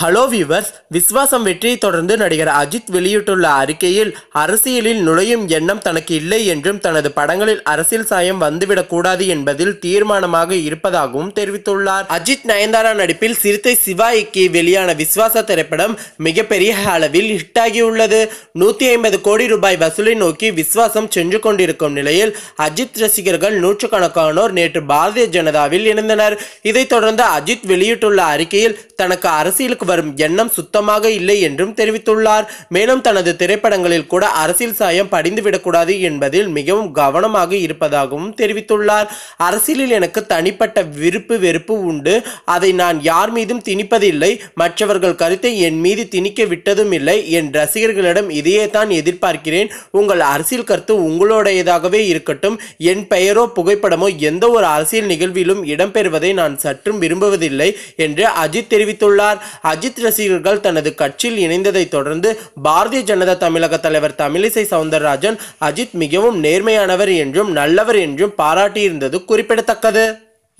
hello viewers விஸ்வாசம் வெற்றியை தொடர்ந்து நடிகர் அஜித் வெளியிட்டுள்ள அறிக்கையில் அரசியலில் நுழையும் எண்ணம் தனக்கு இல்லை என்றும் தனது படங்களில் அரசியல் சாயம் வந்துவிடக்கூடாது என்பதில் தீர்மானமாக இருப்பதாகவும் தெரிவித்துள்ளார் அஜித் நயன்தாரா நடிப்பில் சிறுத்தை சிவா இக்கி வெளியான விஸ்வாச திரைப்படம் மிகப்பெரிய அளவில் ஹிட்டாகியுள்ளது நூற்றி ஐம்பது கோடி ரூபாய் வசூலை நோக்கி விஸ்வாசம் சென்று கொண்டிருக்கும் நிலையில் அஜித் ரசிகர்கள் நூற்றுக்கணக்கானோர் நேற்று பாரதிய ஜனதாவில் இணைந்தனர் இதைத் தொடர்ந்து அஜித் வெளியிட்டுள்ள அறிக்கையில் தனக்கு அரசியலுக்கு அளவுக்கு வரும் எண்ணம் சுத்தமாக இல்லை என்றும் தெரிவித்துள்ளார் மேலும் தனது திரைப்படங்களில் கூட அரசியல் சாயம் படிந்துவிடக்கூடாது என்பதில் மிகவும் கவனமாக இருப்பதாகவும் தெரிவித்துள்ளார் அரசியலில் எனக்கு தனிப்பட்ட விருப்பு வெறுப்பு உண்டு அதை நான் யார் மீதும் திணிப்பதில்லை மற்றவர்கள் கருத்தை என் மீது திணிக்க விட்டதும் இல்லை என் ரசிகர்களிடம் இதையே தான் எதிர்பார்க்கிறேன் உங்கள் அரசியல் கருத்து உங்களுடையதாகவே இருக்கட்டும் என் பெயரோ புகைப்படமோ எந்த ஒரு அரசியல் நிகழ்விலும் இடம்பெறுவதை நான் சற்றும் விரும்புவதில்லை என்று அஜித் தெரிவித்துள்ளார் அஜித் ரசிகர்கள் தனது கட்சியில் இணைந்ததை தொடர்ந்து பாரதிய ஜனதா தமிழக தலைவர் தமிழிசை சவுந்தரராஜன் அஜித் மிகவும் நேர்மையானவர் என்றும் நல்லவர் என்றும் பாராட்டியிருந்தது குறிப்பிடத்தக்கது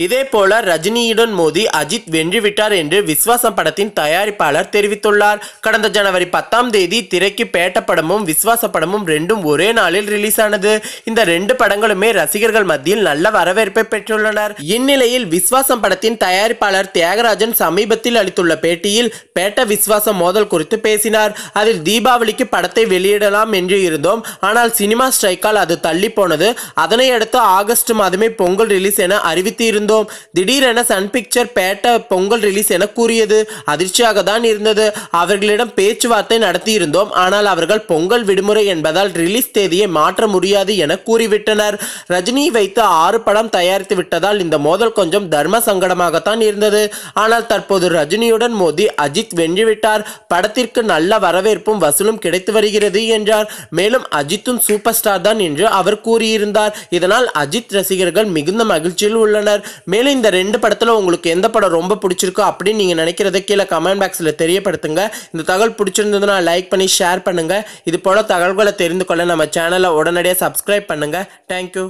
இதேபோல ரஜினியுடன் மோதி அஜித் வென்றுவிட்டார் என்று விஸ்வாசம் படத்தின் தயாரிப்பாளர் தெரிவித்துள்ளார் கடந்த ஜனவரி பத்தாம் தேதி திரைக்கு பேட்ட படமும் விஸ்வாச படமும் ரெண்டும் ஒரே நாளில் ரிலீஸ் ஆனது இந்த ரெண்டு படங்களுமே ரசிகர்கள் மத்தியில் நல்ல வரவேற்பை பெற்றுள்ளனர் இந்நிலையில் விஸ்வாசம் படத்தின் தயாரிப்பாளர் தியாகராஜன் சமீபத்தில் அளித்துள்ள பேட்டியில் பேட்ட விஸ்வாசம் மோதல் குறித்து பேசினார் அதில் தீபாவளிக்கு படத்தை வெளியிடலாம் என்று இருந்தோம் ஆனால் சினிமா ஸ்ட்ரைக்கால் அது தள்ளி போனது அதனை அடுத்து ஆகஸ்ட் மாதமே பொங்கல் ரிலீஸ் என அறிவித்து இருந்தோம் திடீரென Sun picture Petta Pongal release என கூறியது அதிர்ச்சியாக தான் இருந்தது அவர்களிடம் பேச்சுவார்த்தை நடத்தியிருந்தோம் ஆனால் அவர்கள் பொங்கல் விடுமுறை என்பதால் ரிலீஸ் தேதியை மாற்ற முடியாது என கூறிவிட்டனர் ரஜினி வைத்து ஆறு படம் தயாரித்து விட்டதால் இந்த மோதல் கொஞ்சம் தர்ம சங்கடமாகத்தான் இருந்தது ஆனால் தற்போது ரஜினியுடன் மோதி அஜித் வென்றுவிட்டார் படத்திற்கு நல்ல வரவேற்பும் வசூலும் கிடைத்து வருகிறது என்றார் மேலும் அஜித்தும் சூப்பர் ஸ்டார் தான் என்று அவர் கூறியிருந்தார் இதனால் அஜித் ரசிகர்கள் மிகுந்த மகிழ்ச்சியில் உள்ளனர் மேலும் இந்த ரெண்டு படத்தில் உங்களுக்கு எந்த படம் ரொம்ப பிடிச்சிருக்கோ அப்படின்னு நீங்கள் நினைக்கிறத கீழே கமெண்ட் பாக்ஸில் தெரியப்படுத்துங்க இந்த தகவல் பிடிச்சிருந்ததுன்னா லைக் பண்ணி ஷேர் பண்ணுங்கள் இது போல் தகவல்களை தெரிந்து கொள்ள நம்ம சேனலை உடனடியாக சப்ஸ்கிரைப் பண்ணுங்கள் தேங்க்யூ